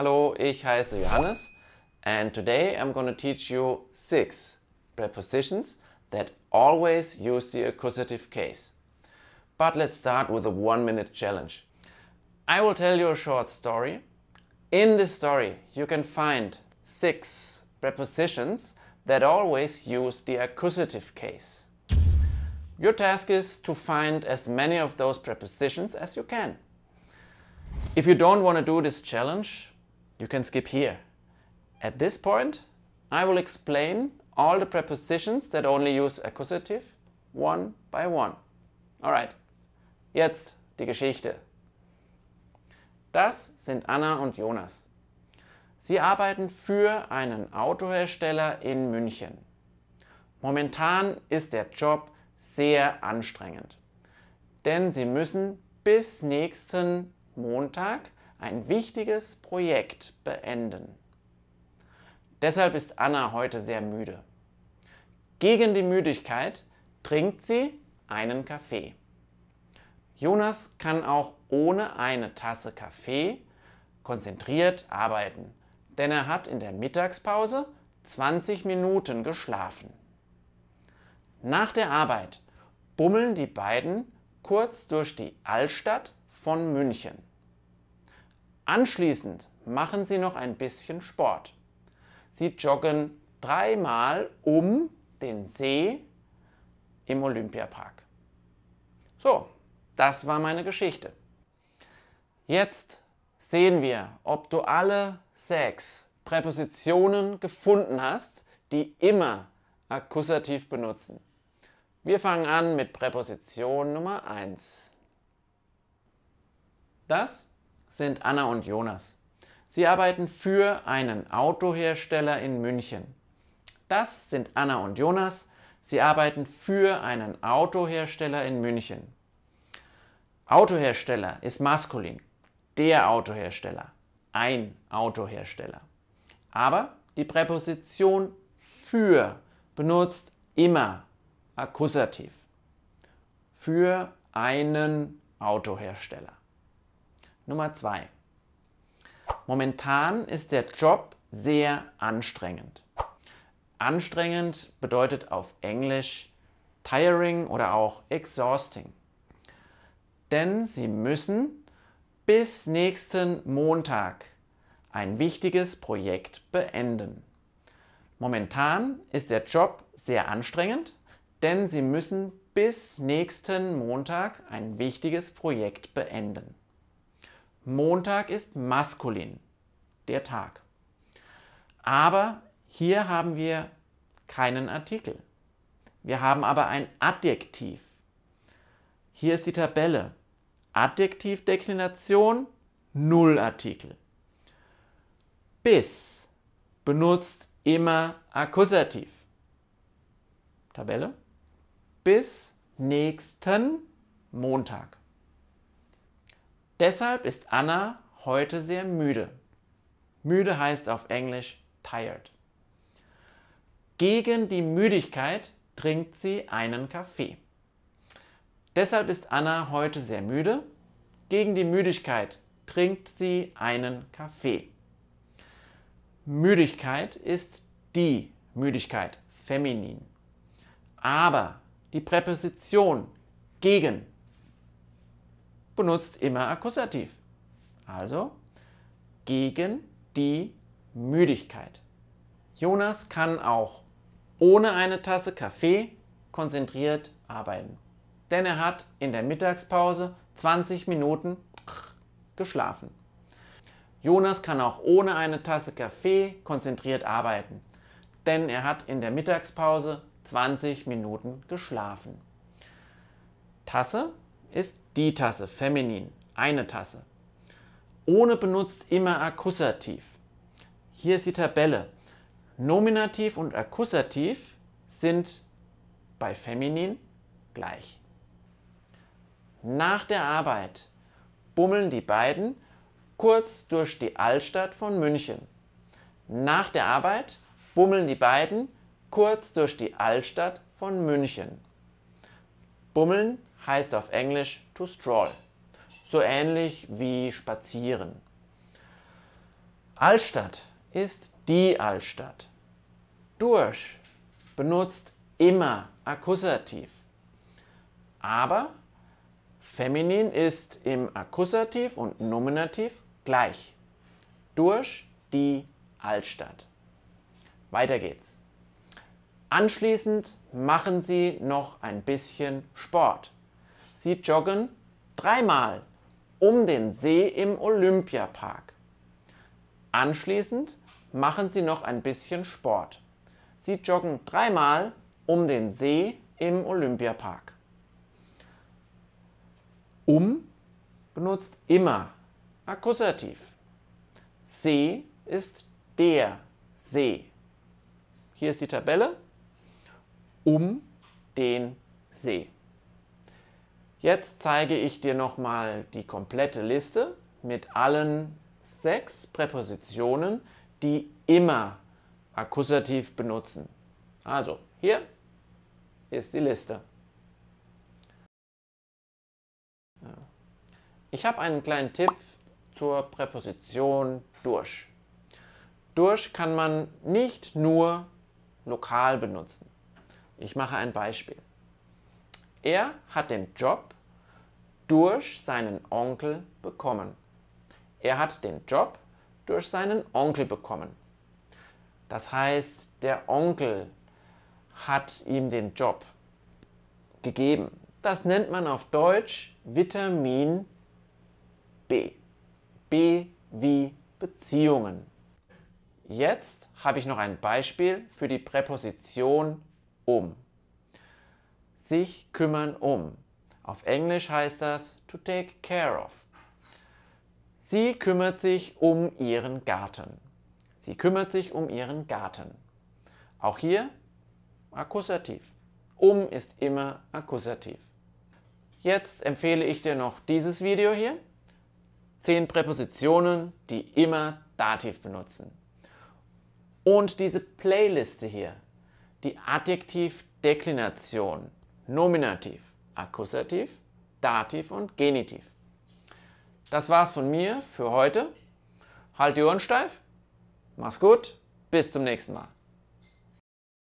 Hello, ich heiße Johannes and today I'm going to teach you six prepositions that always use the accusative case. But let's start with a one minute challenge. I will tell you a short story. In this story you can find six prepositions that always use the accusative case. Your task is to find as many of those prepositions as you can. If you don't want to do this challenge, you can skip here. At this point, I will explain all the prepositions that only use accusative one by one. Alright, jetzt die Geschichte. Das sind Anna und Jonas. Sie arbeiten für einen Autohersteller in München. Momentan ist der Job sehr anstrengend, denn sie müssen bis nächsten Montag ein wichtiges Projekt beenden. Deshalb ist Anna heute sehr müde. Gegen die Müdigkeit trinkt sie einen Kaffee. Jonas kann auch ohne eine Tasse Kaffee konzentriert arbeiten, denn er hat in der Mittagspause 20 Minuten geschlafen. Nach der Arbeit bummeln die beiden kurz durch die Altstadt von München. Anschließend machen Sie noch ein bisschen Sport. Sie joggen dreimal um den See im Olympiapark. So, das war meine Geschichte. Jetzt sehen wir, ob du alle sechs Präpositionen gefunden hast, die immer Akkusativ benutzen. Wir fangen an mit Präposition Nummer 1. Das sind Anna und Jonas. Sie arbeiten für einen Autohersteller in München. Das sind Anna und Jonas. Sie arbeiten für einen Autohersteller in München. Autohersteller ist maskulin. Der Autohersteller. Ein Autohersteller. Aber die Präposition für benutzt immer Akkusativ. Für einen Autohersteller. Nummer zwei. Momentan ist der Job sehr anstrengend. Anstrengend bedeutet auf Englisch tiring oder auch exhausting. Denn Sie müssen bis nächsten Montag ein wichtiges Projekt beenden. Momentan ist der Job sehr anstrengend, denn Sie müssen bis nächsten Montag ein wichtiges Projekt beenden. Montag ist maskulin, der Tag. Aber hier haben wir keinen Artikel. Wir haben aber ein Adjektiv. Hier ist die Tabelle. Adjektivdeklination, null Artikel. Bis benutzt immer Akkusativ. Tabelle. Bis nächsten Montag. Deshalb ist Anna heute sehr müde. Müde heißt auf Englisch tired. Gegen die Müdigkeit trinkt sie einen Kaffee. Deshalb ist Anna heute sehr müde. Gegen die Müdigkeit trinkt sie einen Kaffee. Müdigkeit ist die Müdigkeit, feminin. Aber die Präposition gegen benutzt immer Akkusativ. Also gegen die Müdigkeit. Jonas kann auch ohne eine Tasse Kaffee konzentriert arbeiten, denn er hat in der Mittagspause 20 Minuten geschlafen. Jonas kann auch ohne eine Tasse Kaffee konzentriert arbeiten, denn er hat in der Mittagspause 20 Minuten geschlafen. Tasse ist die Tasse, feminin, eine Tasse. Ohne benutzt immer Akkusativ. Hier ist die Tabelle. Nominativ und Akkusativ sind bei feminin gleich. Nach der Arbeit bummeln die beiden kurz durch die Altstadt von München. Nach der Arbeit bummeln die beiden kurz durch die Altstadt von München. Bummeln heißt auf Englisch to stroll, so ähnlich wie spazieren. Altstadt ist die Altstadt. Durch benutzt immer Akkusativ. Aber Feminin ist im Akkusativ und Nominativ gleich. Durch die Altstadt. Weiter geht's. Anschließend machen Sie noch ein bisschen Sport. Sie joggen dreimal um den See im Olympiapark. Anschließend machen Sie noch ein bisschen Sport. Sie joggen dreimal um den See im Olympiapark. Um benutzt immer Akkusativ. See ist der See. Hier ist die Tabelle um den See. Jetzt zeige ich dir nochmal die komplette Liste mit allen sechs Präpositionen, die immer Akkusativ benutzen. Also, hier ist die Liste. Ich habe einen kleinen Tipp zur Präposition durch. Durch kann man nicht nur lokal benutzen. Ich mache ein Beispiel. Er hat den Job durch seinen Onkel bekommen. Er hat den Job durch seinen Onkel bekommen. Das heißt, der Onkel hat ihm den Job gegeben. Das nennt man auf Deutsch Vitamin B. B wie Beziehungen. Jetzt habe ich noch ein Beispiel für die Präposition um sich kümmern um. Auf Englisch heißt das to take care of. Sie kümmert sich um ihren Garten. Sie kümmert sich um ihren Garten. Auch hier Akkusativ. Um ist immer Akkusativ. Jetzt empfehle ich dir noch dieses Video hier. 10 Präpositionen, die immer Dativ benutzen. Und diese Playliste hier, die Adjektivdeklination. Nominativ, Akkusativ, Dativ und Genitiv. Das war's von mir für heute. Halt die Ohren steif, mach's gut, bis zum nächsten Mal.